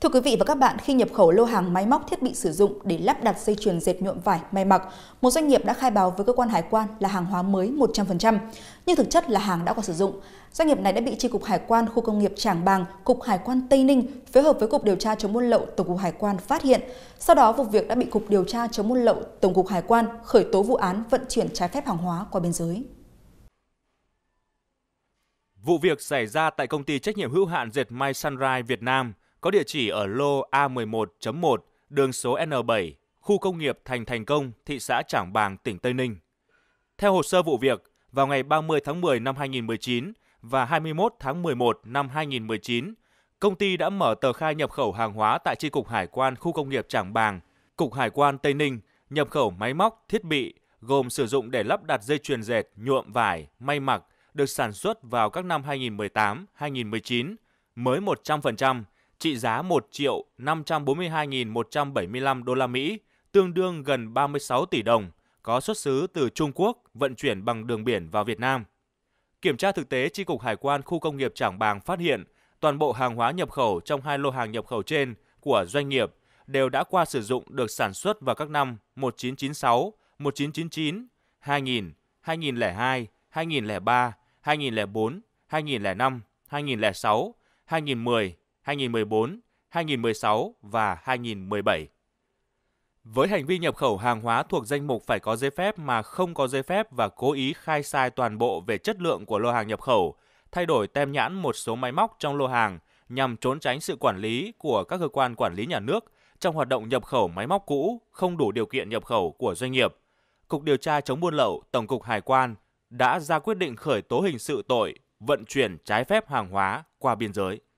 Thưa quý vị và các bạn, khi nhập khẩu lô hàng máy móc thiết bị sử dụng để lắp đặt dây chuyền dệt nhuộm vải may mặc, một doanh nghiệp đã khai báo với cơ quan hải quan là hàng hóa mới 100%, nhưng thực chất là hàng đã qua sử dụng. Doanh nghiệp này đã bị Tri cục Hải quan khu công nghiệp Trảng Bàng, Cục Hải quan Tây Ninh phối hợp với Cục điều tra chống buôn lậu Tổng cục Hải quan phát hiện. Sau đó, vụ việc đã bị Cục điều tra chống buôn lậu Tổng cục Hải quan khởi tố vụ án vận chuyển trái phép hàng hóa qua biên giới. Vụ việc xảy ra tại công ty trách nhiệm hữu hạn dệt may Sunrise Việt Nam có địa chỉ ở lô A11.1, đường số N7, khu công nghiệp Thành Thành Công, thị xã Trảng Bàng, tỉnh Tây Ninh. Theo hồ sơ vụ việc, vào ngày 30 tháng 10 năm 2019 và 21 tháng 11 năm 2019, công ty đã mở tờ khai nhập khẩu hàng hóa tại Tri Cục Hải quan Khu Công nghiệp Trảng Bàng, Cục Hải quan Tây Ninh, nhập khẩu máy móc, thiết bị, gồm sử dụng để lắp đặt dây chuyền dệt, nhuộm vải, may mặc, được sản xuất vào các năm 2018, 2019, mới 100%, trị giá 1 triệu 542.175 đô la Mỹ, tương đương gần 36 tỷ đồng, có xuất xứ từ Trung Quốc vận chuyển bằng đường biển vào Việt Nam. Kiểm tra thực tế, Tri Cục Hải quan Khu Công nghiệp Trảng Bàng phát hiện toàn bộ hàng hóa nhập khẩu trong hai lô hàng nhập khẩu trên của doanh nghiệp đều đã qua sử dụng được sản xuất vào các năm 1996, 1999, 2000, 2002, 2003, 2004, 2005, 2006, 2010, 2014, 2016 và 2017. Với hành vi nhập khẩu hàng hóa thuộc danh mục phải có giấy phép mà không có giấy phép và cố ý khai sai toàn bộ về chất lượng của lô hàng nhập khẩu, thay đổi tem nhãn một số máy móc trong lô hàng nhằm trốn tránh sự quản lý của các cơ quan quản lý nhà nước trong hoạt động nhập khẩu máy móc cũ không đủ điều kiện nhập khẩu của doanh nghiệp. Cục điều tra chống buôn lậu Tổng cục Hải quan đã ra quyết định khởi tố hình sự tội vận chuyển trái phép hàng hóa qua biên giới.